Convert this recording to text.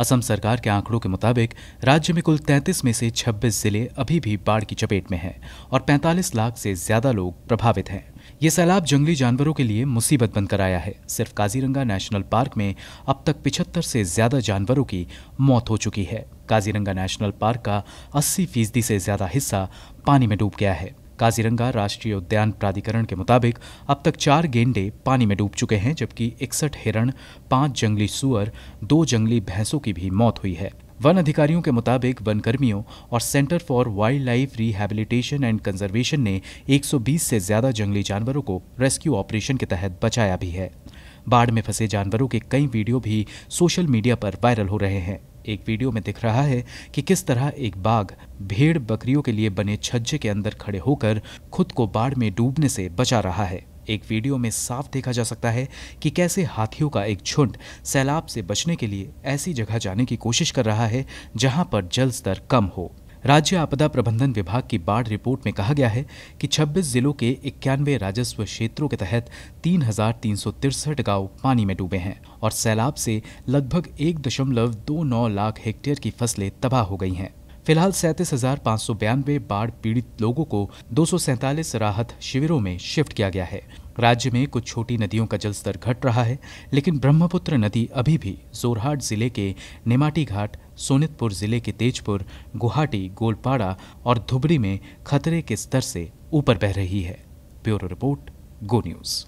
असम सरकार के आंकड़ों के मुताबिक राज्य में कुल 33 में से 26 जिले अभी भी बाढ़ की चपेट में हैं और 45 लाख से ज्यादा लोग प्रभावित हैं ये सैलाब जंगली जानवरों के लिए मुसीबत बनकर आया है सिर्फ काजीरंगा नेशनल पार्क में अब तक पिछहत्तर से ज्यादा जानवरों की मौत हो चुकी है काजीरंगा नेशनल पार्क का अस्सी फीसदी से ज्यादा हिस्सा पानी में डूब गया है काजीरंगा राष्ट्रीय उद्यान प्राधिकरण के मुताबिक अब तक चार गेंडे पानी में डूब चुके हैं जबकि इकसठ हिरण पांच जंगली सुअर दो जंगली भैंसों की भी मौत हुई है वन अधिकारियों के मुताबिक वन कर्मियों और centre for wildlife rehabilitation and conservation ने 120 से ज्यादा जंगली जानवरों को रेस्क्यू ऑपरेशन के तहत बचाया भी है बाढ़ में फंसे जानवरों के कई वीडियो भी सोशल मीडिया पर वायरल हो रहे हैं एक वीडियो में दिख रहा है कि किस तरह एक बाघ भेड़ बकरियों के लिए बने छज्जे के अंदर खड़े होकर खुद को बाढ़ में डूबने से बचा रहा है एक वीडियो में साफ देखा जा सकता है कि कैसे हाथियों का एक झुंड सैलाब से बचने के लिए ऐसी जगह जाने की कोशिश कर रहा है जहां पर जल स्तर कम हो राज्य आपदा प्रबंधन विभाग की बाढ़ रिपोर्ट में कहा गया है कि 26 जिलों के इक्यानवे राजस्व क्षेत्रों के तहत तीन गांव पानी में डूबे हैं और सैलाब से लगभग एक दशमलव दो नौ लाख हेक्टेयर की फसलें तबाह हो गई हैं फिलहाल सैंतीस हजार पाँच सौ बयानवे बाढ़ पीड़ित लोगों को दो सौ राहत शिविरों में शिफ्ट किया गया है राज्य में कुछ छोटी नदियों का जलस्तर घट रहा है लेकिन ब्रह्मपुत्र नदी अभी भी जोरहाट जिले के नेमाटी घाट सोनितपुर जिले के तेजपुर गुवाहाटी गोलपाड़ा और धुबरी में खतरे के स्तर से ऊपर बह रही है ब्यूरो रिपोर्ट गो न्यूज़